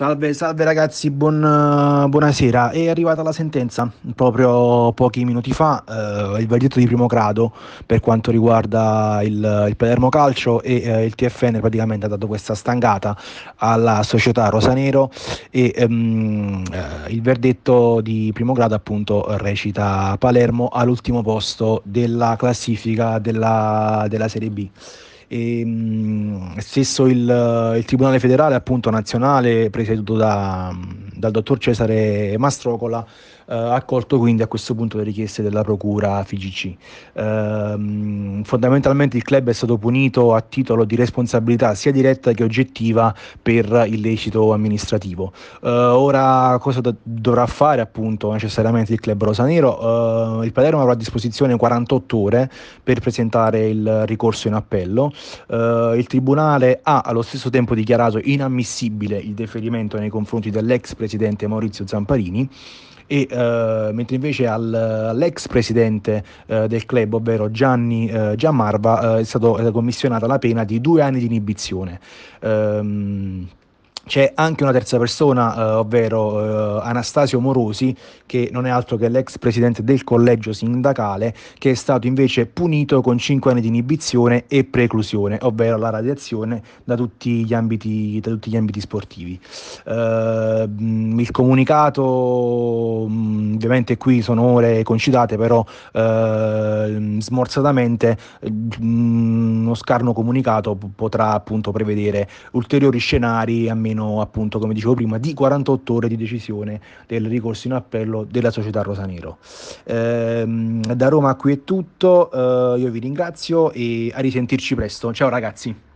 Salve, salve ragazzi, buon, eh, buonasera. È arrivata la sentenza proprio pochi minuti fa, eh, il verdetto di primo grado per quanto riguarda il, il Palermo Calcio e eh, il TFN praticamente ha dato questa stangata alla società Rosanero e ehm, eh, il verdetto di primo grado appunto recita Palermo all'ultimo posto della classifica della, della Serie B. E, ehm, stesso il, il Tribunale federale appunto nazionale presieduto da dal dottor Cesare Mastrocola, eh, accolto quindi a questo punto le richieste della Procura FIGC. Eh, fondamentalmente il club è stato punito a titolo di responsabilità sia diretta che oggettiva per illecito amministrativo. Eh, ora cosa do- dovrà fare appunto necessariamente il club rosanero? Eh, il Palermo avrà a disposizione 48 ore per presentare il ricorso in appello. Eh, il Tribunale ha allo stesso tempo dichiarato inammissibile il deferimento nei confronti dell'ex presidente presidente Maurizio Zamparini e, uh, mentre invece al, all'ex presidente uh, del club, ovvero Gianni uh, Giammarva, è stata commissionata la pena di due anni di inibizione. Um, c'è anche una terza persona, eh, ovvero eh, Anastasio Morosi, che non è altro che l'ex presidente del collegio sindacale, che è stato invece punito con 5 anni di inibizione e preclusione, ovvero la radiazione da tutti gli ambiti, tutti gli ambiti sportivi. Eh, Ehm, il comunicato, mm, ovviamente qui sono ore concitate, però ehm, smorzatamente mm, uno scarno comunicato potrà appunto prevedere ulteriori scenari, a meno appunto come dicevo prima, di 48 ore di decisione del ricorso in appello della società Rosanero. Ehm, da Roma qui è tutto, eh, io vi ringrazio e a risentirci presto. Ciao ragazzi!